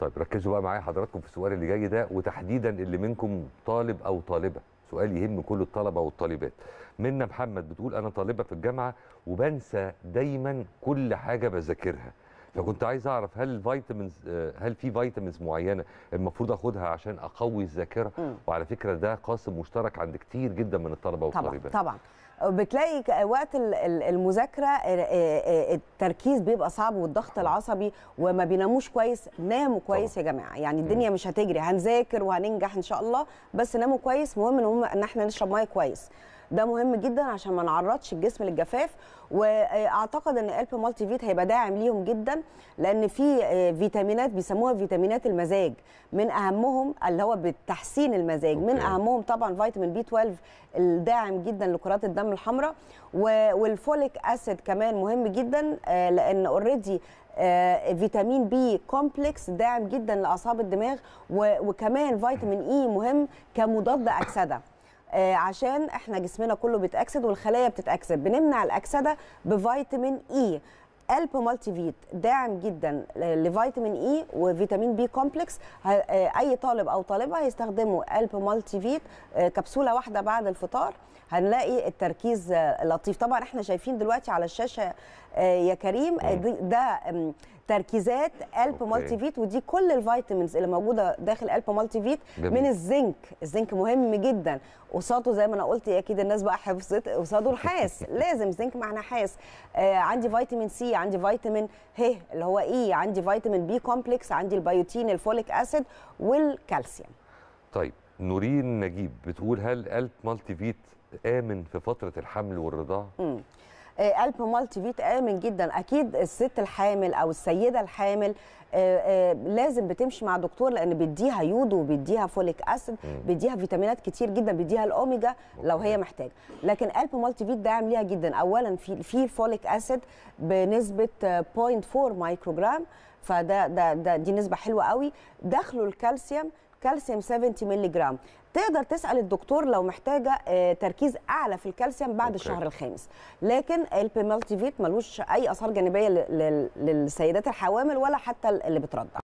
طيب ركزوا بقى معايا حضراتكم في السؤال اللي جاي ده وتحديدا اللي منكم طالب او طالبه سؤال يهم كل الطلبه والطالبات منا محمد بتقول انا طالبه في الجامعه وبنسى دايما كل حاجه بذاكرها فكنت عايز اعرف هل الفيتامينز آه، هل في فيتامينز معينه المفروض اخدها عشان اقوي الذاكره وعلى فكره ده قاسم مشترك عند كتير جدا من الطلبه والطالبات طبعا طبعا بتلاقي وقت المذاكره آه، آه، التركيز بيبقى صعب والضغط العصبي وما بيناموش كويس ناموا كويس طبعا. يا جماعه يعني الدنيا مش هتجري هنذاكر وهننجح ان شاء الله بس ناموا كويس مهم ان احنا نشرب ميه كويس ده مهم جدا عشان ما نعرضش الجسم للجفاف واعتقد ان الب مالتي فيت هيبقى داعم ليهم جدا لان في آه، فيتامينات بيسموها فيتامينات المزاج من اهمهم اللي هو بتحسين المزاج أوكي. من اهمهم طبعا فيتامين بي 12 الداعم جدا لكرات الدم الحمراء والفوليك اسيد كمان مهم جدا آه، لان اوريدي آه، فيتامين بي كومبلكس داعم جدا لاعصاب الدماغ وكمان فيتامين اي e مهم كمضاد اكسده آه، عشان احنا جسمنا كله بيتاكسد والخلايا بتتاكسد بنمنع الاكسده بفيتامين اي e. الب مالتي فيت داعم جدا لفيتامين اي e وفيتامين بي كومبلكس آه، اي طالب او طالبه هيستخدموا الب مالتي فيت آه، كبسوله واحده بعد الفطار هنلاقي التركيز لطيف طبعا احنا شايفين دلوقتي على الشاشه يا كريم ده تركيزات الب مالتي فيت ودي كل الفيتامينز اللي موجوده داخل الب مالتي فيت جميل. من الزنك الزنك مهم جدا قصاده زي ما انا قلت اكيد الناس بقى حفظت قصاده الحاس لازم زنك مع نحاس آه عندي فيتامين سي عندي فيتامين ه اللي هو اي e، عندي فيتامين بي كومبلكس عندي البيوتين الفوليك اسيد والكالسيوم طيب نورين نجيب بتقول هل الب مالتي فيت امن في فتره الحمل والرضاعه قلب آه، مالتي فيت امن جدا اكيد الست الحامل او السيده الحامل آه، آه، لازم بتمشي مع دكتور لان بيديها يود وبيديها فوليك اسيد بيديها فيتامينات كتير جدا بيديها الاوميجا لو هي محتاجه لكن قلب مالتي فيت داعم ليها جدا اولا في في فوليك اسيد بنسبه 0.4 مايكروجرام فده ده ده دي نسبه حلوه قوي دخله الكالسيوم كالسيوم 70 مللي جرام تقدر تسال الدكتور لو محتاجه آه، تركيز اعلى في الكالسيوم بعد أوكي. الشهر الخامس لكن البيمالتيفيت ملوش اي اثار جانبيه للسيدات الحوامل ولا حتى اللي بترضع